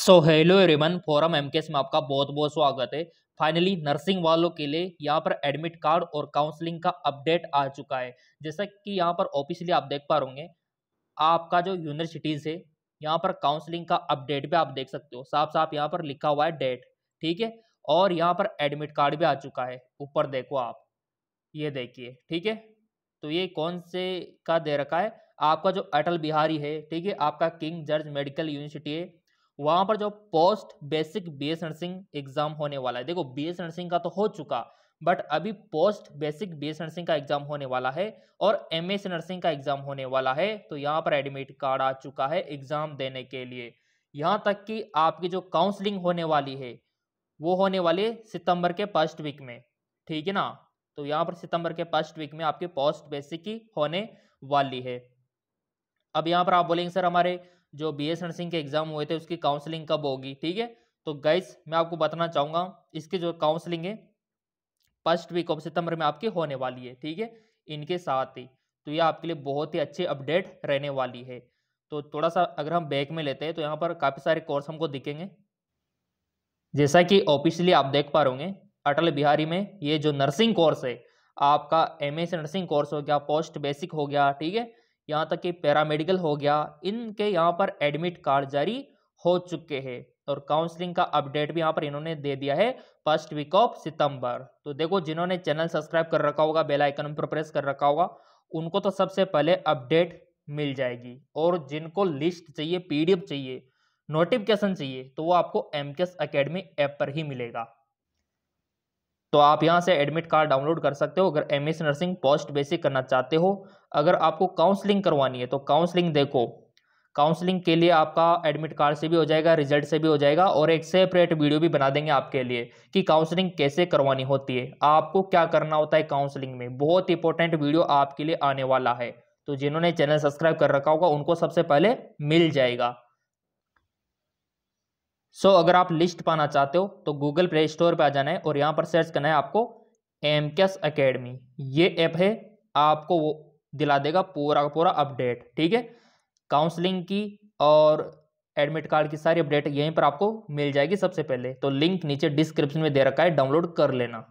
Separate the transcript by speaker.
Speaker 1: सो hello everyone forum MKS में आपका बहुत बहुत स्वागत है फाइनली नर्सिंग वालों के लिए यहाँ पर एडमिट कार्ड और काउंसलिंग का अपडेट आ चुका है जैसा कि यहाँ पर ऑफिशियली आप देख पा रहे आपका जो यूनिवर्सिटीज़ है यहाँ पर काउंसलिंग का अपडेट भी आप देख सकते हो साफ साफ यहाँ पर लिखा हुआ है डेट ठीक है और यहाँ पर एडमिट कार्ड भी आ चुका है ऊपर देखो आप ये देखिए ठीक है तो ये कौन से का दे रखा है आपका जो अटल बिहारी है ठीक है आपका किंग जर्ज मेडिकल यूनिवर्सिटी है वहाँ पर जो post basic B nursing exam होने वाला है देखो बी एस नर्सिंग का तो हो चुका बट अभी पोस्ट बेसिक बी नर्सिंग का एग्जाम होने वाला है और एम एस नर्सिंग का एग्जाम होने वाला है तो यहाँ पर एडमिट कार्ड आ चुका है एग्जाम देने के लिए यहाँ तक कि आपकी जो काउंसलिंग होने वाली है वो होने वाली है सितंबर के फर्स्ट वीक में ठीक है ना तो यहाँ पर सितंबर के फर्स्ट वीक में आपके पोस्ट बेसिक की होने वाली है अब यहाँ पर आप बोलेंगे सर हमारे जो बी एस नर्सिंग के एग्ज़ाम हुए थे उसकी काउंसलिंग कब होगी ठीक है तो गाइस मैं आपको बताना चाहूँगा इसकी जो काउंसलिंग है फर्स्ट वीक ऑफ सितंबर में आपकी होने वाली है ठीक है इनके साथ ही तो ये आपके लिए बहुत ही अच्छी अपडेट रहने वाली है तो थोड़ा सा अगर हम बैक में लेते हैं तो यहाँ पर काफ़ी सारे कोर्स हमको दिखेंगे जैसा कि ऑफिशियली आप देख पा रहे अटल बिहारी में ये जो नर्सिंग कोर्स है आपका एम नर्सिंग कोर्स हो गया पोस्ट बेसिक हो गया ठीक है यहाँ तक कि पैरामेडिकल हो गया इनके यहाँ पर एडमिट कार्ड जारी हो चुके हैं और काउंसलिंग का अपडेट भी यहाँ पर इन्होंने दे दिया है फर्स्ट वीक ऑफ सितंबर तो देखो जिन्होंने चैनल सब्सक्राइब कर रखा होगा बेल आइकन पर प्रेस कर रखा होगा उनको तो सबसे पहले अपडेट मिल जाएगी और जिनको लिस्ट चाहिए पीडीएफ चाहिए नोटिफिकेशन चाहिए तो वो आपको एम के एस अकेडमी ऐप पर ही मिलेगा तो आप यहाँ से एडमिट कार्ड डाउनलोड कर सकते हो अगर एम नर्सिंग पोस्ट बेसिक करना चाहते हो अगर आपको काउंसलिंग करवानी है तो काउंसलिंग देखो काउंसलिंग के लिए आपका एडमिट कार्ड से भी हो जाएगा रिजल्ट से भी हो जाएगा और एक सेपरेट वीडियो भी बना देंगे आपके लिए कि काउंसलिंग कैसे करवानी होती है आपको क्या करना होता है काउंसलिंग में बहुत इंपॉर्टेंट वीडियो आपके लिए आने वाला है तो जिन्होंने चैनल सब्सक्राइब कर रखा होगा उनको सबसे पहले मिल जाएगा सो so, अगर आप लिस्ट पाना चाहते हो तो गूगल प्ले स्टोर पर आ जाना है और यहाँ पर सर्च करना है आपको एम कैस अकेडमी ये ऐप है आपको वो दिला देगा पूरा का पूरा अपडेट ठीक है काउंसलिंग की और एडमिट कार्ड की सारी अपडेट यहीं पर आपको मिल जाएगी सबसे पहले तो लिंक नीचे डिस्क्रिप्शन में दे रखा है डाउनलोड कर लेना